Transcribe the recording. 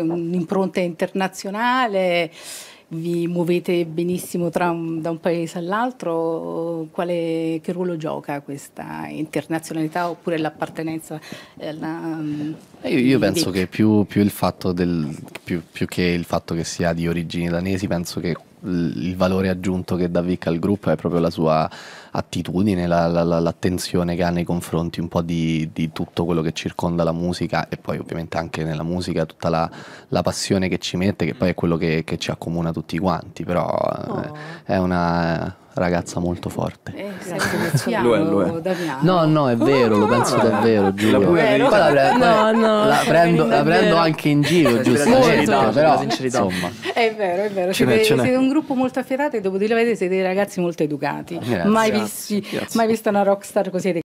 un'impronta internazionale vi muovete benissimo un, da un paese all'altro, quale, che ruolo gioca questa internazionalità oppure l'appartenenza? Alla, eh, io, io penso che più, più, del, più, più, che il fatto che sia di origini danesi, penso che il valore aggiunto che dà Vic al gruppo è proprio la sua attitudine, la, la, la, l'attenzione che ha nei confronti un po' di, di, tutto quello che circonda la musica e poi ovviamente anche nella musica tutta la, passione che ci mette, che poi è quello che, che ci accomuna tutti tutti quanti, però eh, oh. è una ragazza molto forte. Eh, grazie, lo è, lo è. No, no, è vero, lo penso ah. davvero, giuro. Giulio. Poi la, pre- no, no, la prendo, la prendo anche in giro, giustamente, molto, però sincerità. insomma. È vero, è vero, ce siete, ce siete un gruppo molto afferrato e dopo di la vedete siete dei ragazzi molto educati. Grazie. Mai, visti, grazie. mai vista una rockstar così